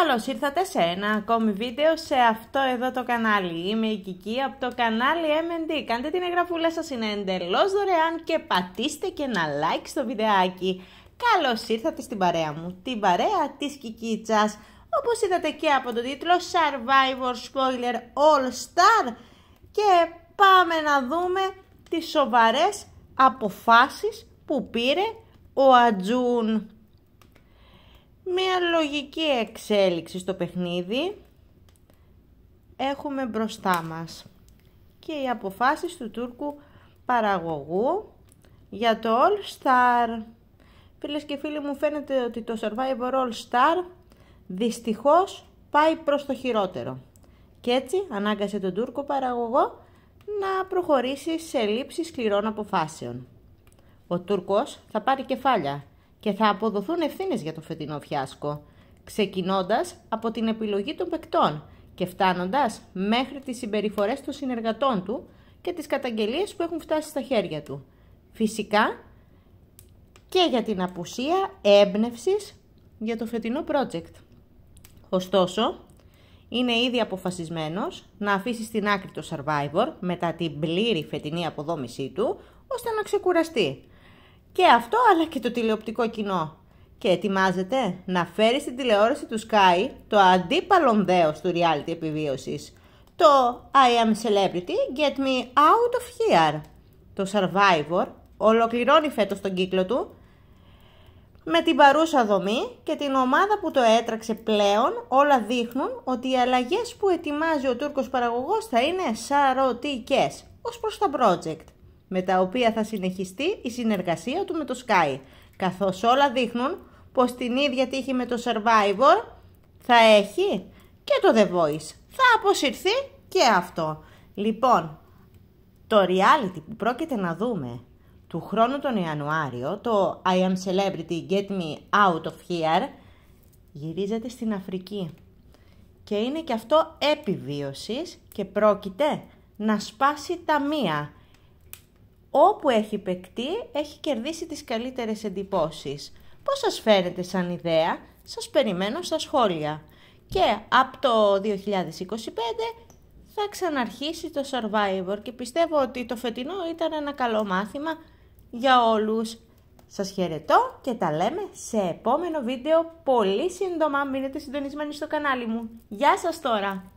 Καλώς ήρθατε σε ένα ακόμη βίντεο σε αυτό εδώ το κανάλι. Είμαι η Κική από το κανάλι M&D. Κάντε την εγγραφούλα σας, είναι εντελώς δωρεάν και πατήστε και ένα like στο βιντεάκι. Καλώς ήρθατε στην παρέα μου, την παρέα της Κικίτσας. Όπως είδατε και από το τίτλο Survivor Spoiler All Star και πάμε να δούμε τις σοβαρές αποφάσεις που πήρε ο Ατζούν. Μια λογική εξέλιξη στο παιχνίδι έχουμε μπροστά μας και οι αποφάσεις του Τούρκου παραγωγού για το All Star. Φίλες και φίλοι μου φαίνεται ότι το Survivor All Star δυστυχώς πάει προς το χειρότερο. Και έτσι ανάγκασε τον Τούρκο παραγωγό να προχωρήσει σε λήψη σκληρών αποφάσεων. Ο Τούρκος θα πάρει κεφάλια και θα αποδοθούν ευθύνες για το φετινό φιάσκο, ξεκινώντας από την επιλογή των παικτών και φτάνοντας μέχρι τις συμπεριφορές των συνεργατών του και τις καταγγελίες που έχουν φτάσει στα χέρια του. Φυσικά και για την απουσία έμπνευσης για το φετινό project. Ωστόσο, είναι ήδη αποφασισμένος να αφήσει στην άκρη το Survivor μετά την πλήρη φετινή αποδόμησή του, ώστε να ξεκουραστεί και αυτό αλλά και το τηλεοπτικό κοινό. Και ετοιμάζεται να φέρει στην τηλεόραση του Sky το αντίπαλον δέος του reality επιβίωσης. Το I am celebrity, get me out of here. Το Survivor ολοκληρώνει φέτος τον κύκλο του με την παρούσα δομή και την ομάδα που το έτραξε πλέον, όλα δείχνουν ότι οι αλλαγές που ετοιμάζει ο Τούρκος παραγωγός θα είναι σαρωτικές ως προς τα project με τα οποία θα συνεχιστεί η συνεργασία του με το Sky, καθώς όλα δείχνουν πως την ίδια τύχη με το Survivor θα έχει και το The Voice. Θα αποσυρθεί και αυτό. Λοιπόν, το reality που πρόκειται να δούμε του χρόνου τον Ιανουάριο, το I am celebrity, get me out of here, γυρίζεται στην Αφρική. Και είναι και αυτό επιβίωσης και πρόκειται να σπάσει τα μία όπου έχει παικτεί έχει κερδίσει τις καλύτερες εντυπώσεις. Πώς σας φέρετε σαν ιδέα, σας περιμένω στα σχόλια. Και από το 2025 θα ξαναρχίσει το Survivor και πιστεύω ότι το φετινό ήταν ένα καλό μάθημα για όλους. Σας χαιρετώ και τα λέμε σε επόμενο βίντεο πολύ σύντομα. Μείνετε συντονισμένοι στο κανάλι μου. Γεια σας τώρα!